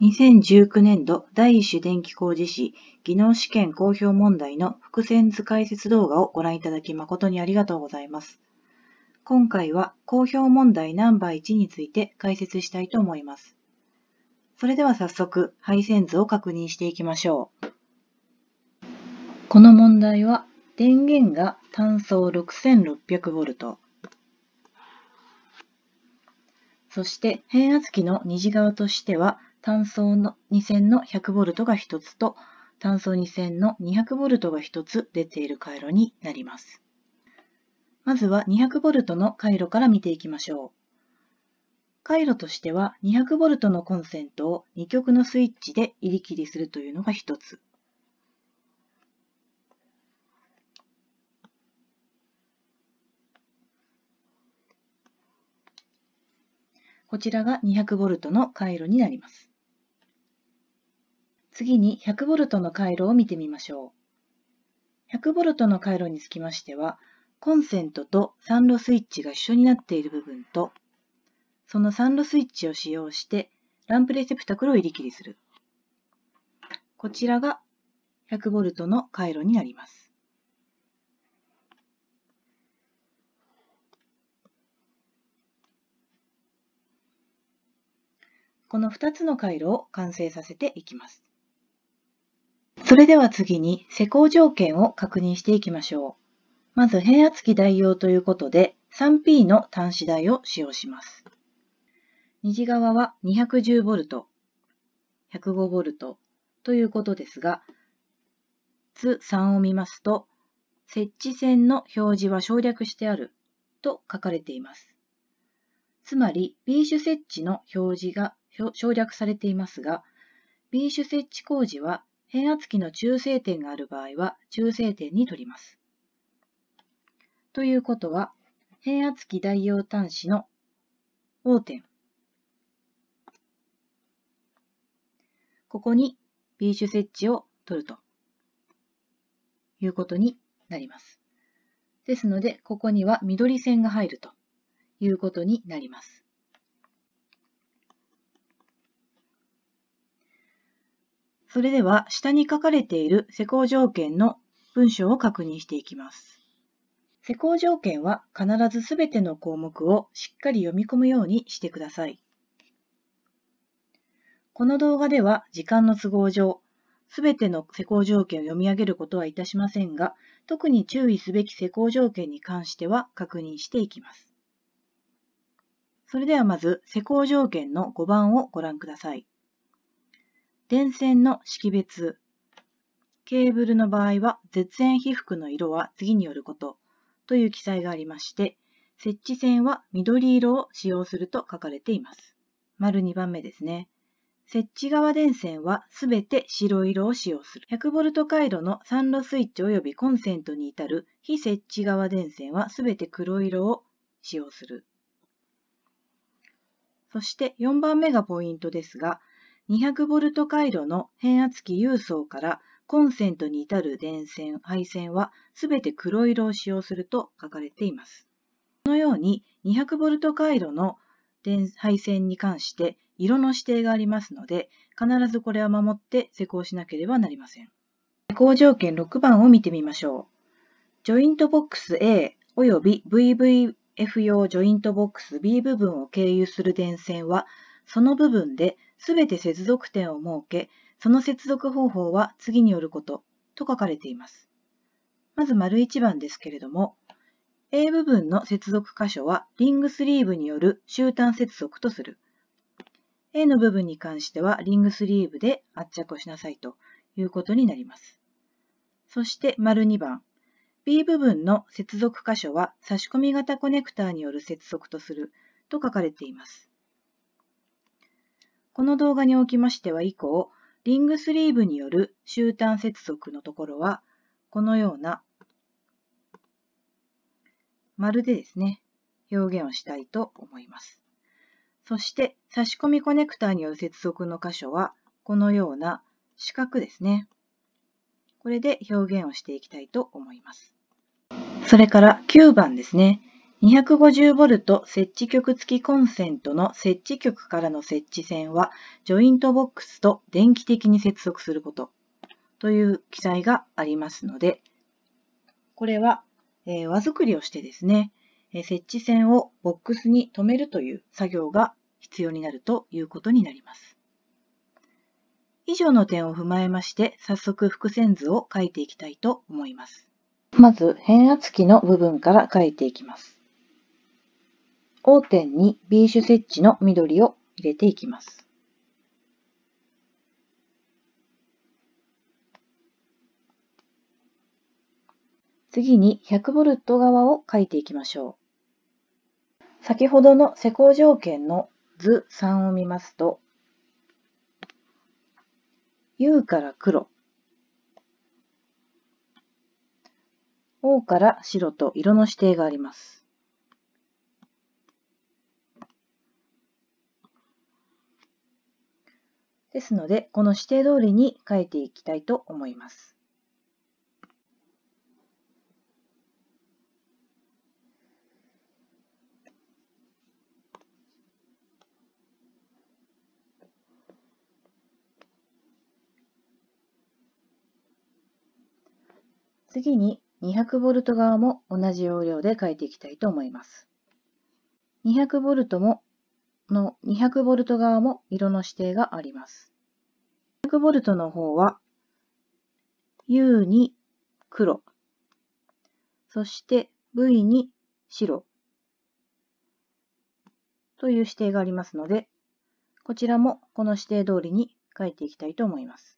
2019年度第一種電気工事士技能試験公表問題の伏線図解説動画をご覧いただき誠にありがとうございます。今回は公表問題ナンバー1について解説したいと思います。それでは早速配線図を確認していきましょう。この問題は電源が単層 6600V そして変圧器の虹側としては単素の2000の 100V が1つと、単素2000の 200V が1つ出ている回路になります。まずは 200V の回路から見ていきましょう。回路としては 200V のコンセントを2極のスイッチで入り切りするというのが1つ。こちらが 200V の回路になります。次に 100V の回路を見てみましょう。100V の回路につきましては、コンセントと3路スイッチが一緒になっている部分と、その3路スイッチを使用してランプレセプタクルを入り切りする。こちらが 100V の回路になります。この2つの回路を完成させていきます。それでは次に施工条件を確認していきましょう。まず変圧器代用ということで 3P の端子台を使用します。虹側は 210V、105V ということですが、図3を見ますと、設置線の表示は省略してあると書かれています。つまり、B 種設置の表示が省略されていますが、B 種設置工事は変圧器の中性点がある場合は中性点に取ります。ということは、変圧器代用端子の O 点。ここに B 種設置を取るということになります。ですので、ここには緑線が入るということになります。それでは下に書かれている施工条件の文章を確認していきます。施工条件は必ずすべての項目をしっかり読み込むようにしてください。この動画では時間の都合上、すべての施工条件を読み上げることはいたしませんが、特に注意すべき施工条件に関しては確認していきます。それではまず施工条件の5番をご覧ください。電線の識別。ケーブルの場合は、絶縁被覆の色は次によることという記載がありまして、設置線は緑色を使用すると書かれています。丸2番目ですね。設置側電線はすべて白色を使用する。100V 回路の散路スイッチ及びコンセントに至る非設置側電線はすべて黒色を使用する。そして4番目がポイントですが、200V 回路の変圧器郵送からコンセントに至る電線、配線はすべて黒色を使用すると書かれています。このように 200V 回路の電配線に関して色の指定がありますので、必ずこれは守って施工しなければなりません。施工条件6番を見てみましょう。ジョイントボックス A および VVF 用ジョイントボックス B 部分を経由する電線は、その部分ですべて接続点を設け、その接続方法は次によることと書かれています。まず丸1番ですけれども、A 部分の接続箇所はリングスリーブによる終端接続とする。A の部分に関してはリングスリーブで圧着をしなさいということになります。そして丸2番、B 部分の接続箇所は差し込み型コネクターによる接続とすると書かれています。この動画におきましては以降、リングスリーブによる終端接続のところは、このような丸でですね、表現をしたいと思います。そして、差し込みコネクタによる接続の箇所は、このような四角ですね。これで表現をしていきたいと思います。それから9番ですね。250V 設置局付きコンセントの設置局からの設置線は、ジョイントボックスと電気的に接続することという記載がありますので、これは、えー、輪作りをしてですね、えー、設置線をボックスに留めるという作業が必要になるということになります。以上の点を踏まえまして、早速伏線図を書いていきたいと思います。まず、変圧器の部分から書いていきます。O 点に B 種設置の緑を入れていきます。次に 100V 側を書いていきましょう。先ほどの施工条件の図3を見ますと、U から黒、O から白と色の指定があります。ですので、この指定通りに書いていきたいと思います。次に 200V 側も同じ要領で書いていきたいと思います。200V もの 200V 側も色の指定があります。200V の方は U に黒、そして V に白という指定がありますので、こちらもこの指定通りに書いていきたいと思います。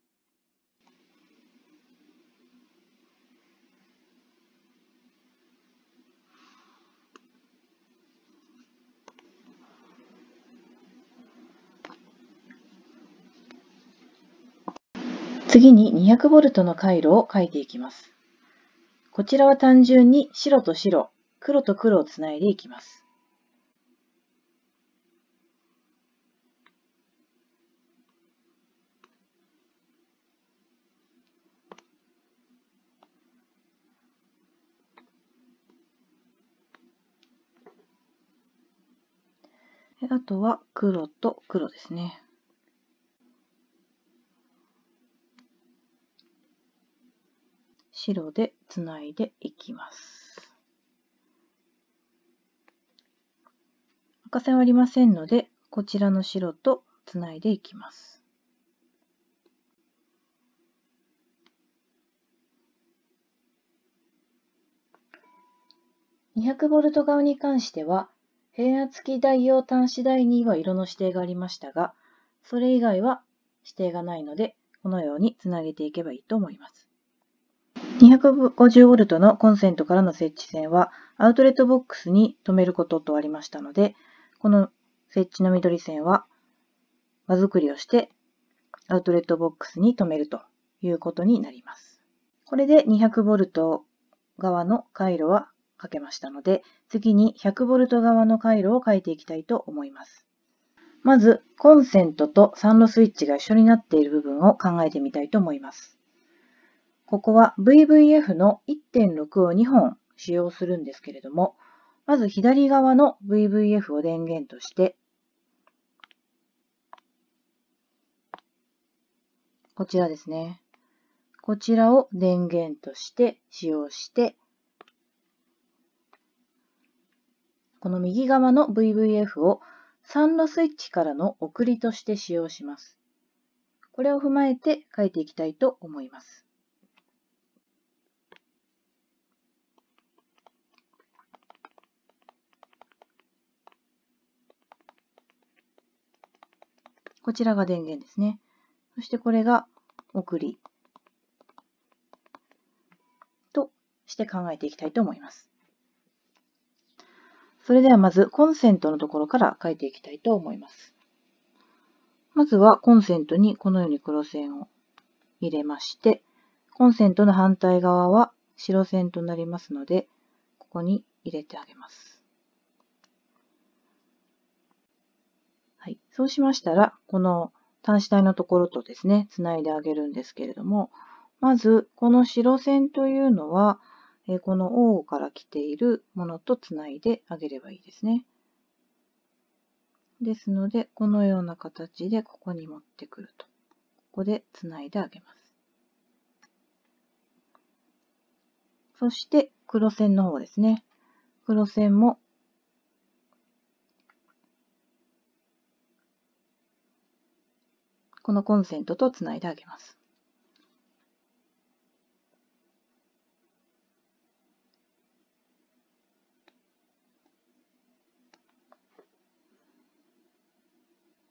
次に 200V の回路を書いていきます。こちらは単純に白と白、黒と黒をつないでいきます。あとは黒と黒ですね。白でつないでいきます。赤線はありませんので、こちらの白とつないでいきます。2 0ボルト側に関しては、変圧器代用端子台には色の指定がありましたが、それ以外は指定がないので、このようにつなげていけばいいと思います。250V のコンセントからの設置線はアウトレットボックスに留めることとありましたので、この設置の緑線は輪作りをしてアウトレットボックスに止めるということになります。これで 200V 側の回路は書けましたので、次に 100V 側の回路を書いていきたいと思います。まず、コンセントと3路スイッチが一緒になっている部分を考えてみたいと思います。ここは VVF の1.6を2本使用するんですけれども、まず左側の VVF を電源として、こちらですね。こちらを電源として使用して、この右側の VVF を3路スイッチからの送りとして使用します。これを踏まえて書いていきたいと思います。こちらが電源ですね。そしてこれが送り。として考えていきたいと思います。それではまずコンセントのところから書いていきたいと思います。まずはコンセントにこのように黒線を入れまして、コンセントの反対側は白線となりますので、ここに入れてあげます。はい。そうしましたら、この端子帯のところとですね、つないであげるんですけれども、まず、この白線というのは、えこの O から来ているものとつないであげればいいですね。ですので、このような形でここに持ってくると。ここでつないであげます。そして、黒線の方ですね。黒線もこのコンセントとつないであげます。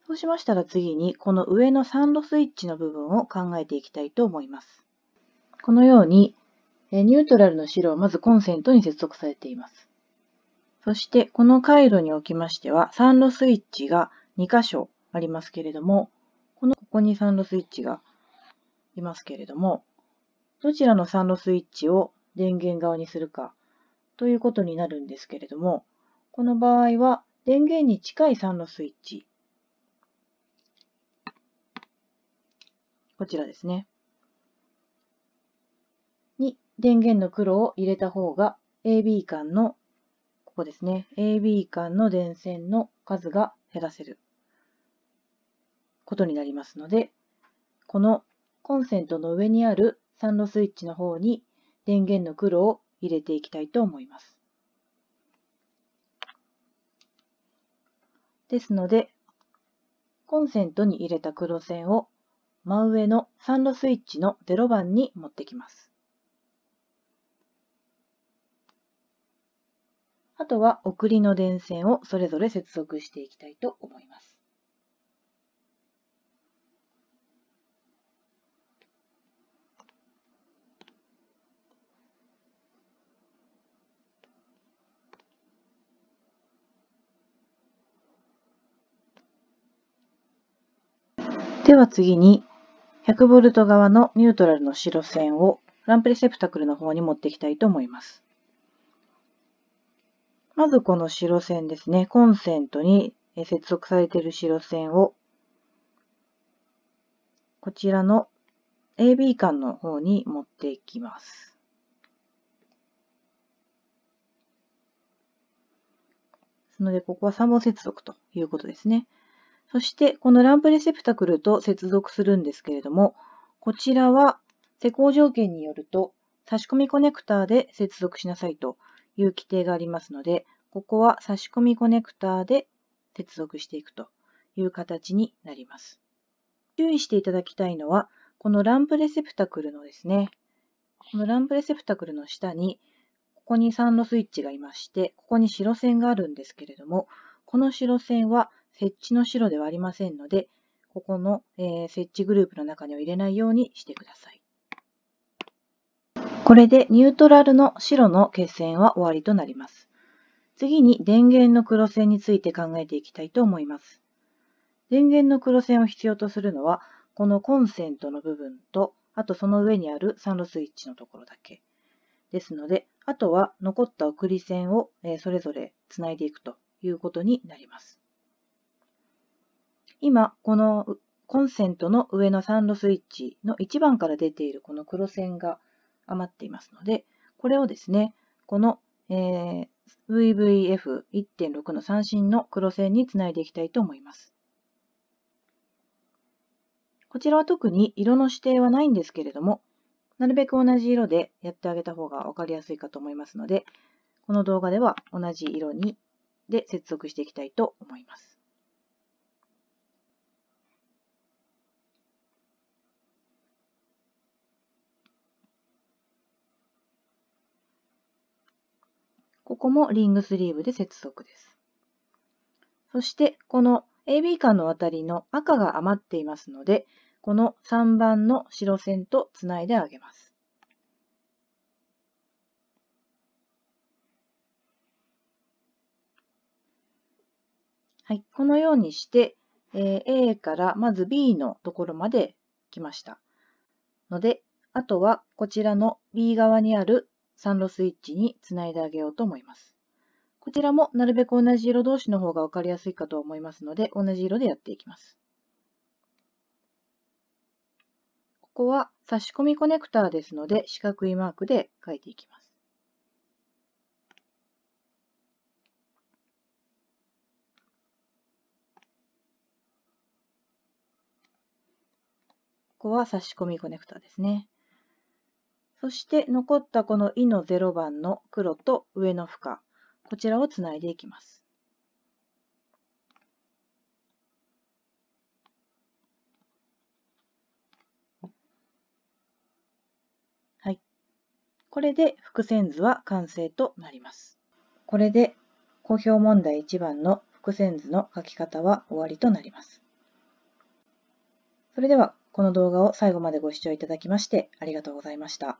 そうしましたら次にこの上の3路スイッチの部分を考えていきたいと思います。このようにニュートラルの白はまずコンセントに接続されています。そしてこの回路におきましては3路スイッチが2箇所ありますけれどもこのここにサンドスイッチがいますけれども、どちらのサンドスイッチを電源側にするかということになるんですけれども、この場合は電源に近いサンドスイッチ、こちらですね、に電源の黒を入れた方が AB 間の、ここですね、AB 間の電線の数が減らせる。ことになりますので、このコンセントの上にある3路スイッチの方に電源の黒を入れていきたいと思います。ですので、コンセントに入れた黒線を真上の3路スイッチの0番に持ってきます。あとは送りの電線をそれぞれ接続していきたいと思います。では次に 100V 側のニュートラルの白線をランプレセプタクルの方に持っていきたいと思います。まずこの白線ですね、コンセントに接続されている白線をこちらの AB 間の方に持っていきます。ので、ここは3本接続ということですね。そしてこのランプレセプタクルと接続するんですけれども、こちらは施工条件によると差し込みコネクターで接続しなさいという規定がありますので、ここは差し込みコネクターで接続していくという形になります。注意していただきたいのは、このランプレセプタクルのですね、このランプレセプタクルの下に、ここに3のスイッチがいまして、ここに白線があるんですけれども、この白線は設置の白ではありませんので、ここの、え設置グループの中には入れないようにしてください。これでニュートラルの白の血栓は終わりとなります。次に電源の黒線について考えていきたいと思います。電源の黒線を必要とするのは、このコンセントの部分と、あとその上にある3路スイッチのところだけ。ですので、あとは残った送り線をそれぞれつないでいくということになります。今、このコンセントの上の3路スイッチの1番から出ているこの黒線が余っていますので、これをですね、この、えー、VVF1.6 の三振の黒線につないでいきたいと思います。こちらは特に色の指定はないんですけれども、なるべく同じ色でやってあげた方が分かりやすいかと思いますので、この動画では同じ色にで接続していきたいと思います。ここもリングスリーブで接続です。そしてこの AB 間のたりの赤が余っていますので、この3番の白線とつないであげます。はい、このようにして、A からまず B のところまで来ました。ので、あとはこちらの B 側にある三路スイッチにつないであげようと思います。こちらもなるべく同じ色同士の方がわかりやすいかと思いますので、同じ色でやっていきます。ここは差し込みコネクターですので、四角いマークで書いていきます。ここは差し込みコネクターですね。そして残ったこの「い」の0番の黒と上の負荷、こちらをつないでいきます。はい。これで複線図は完成となります。これで公表問題1番の複線図の書き方は終わりとなります。それではこの動画を最後までご視聴いただきましてありがとうございました。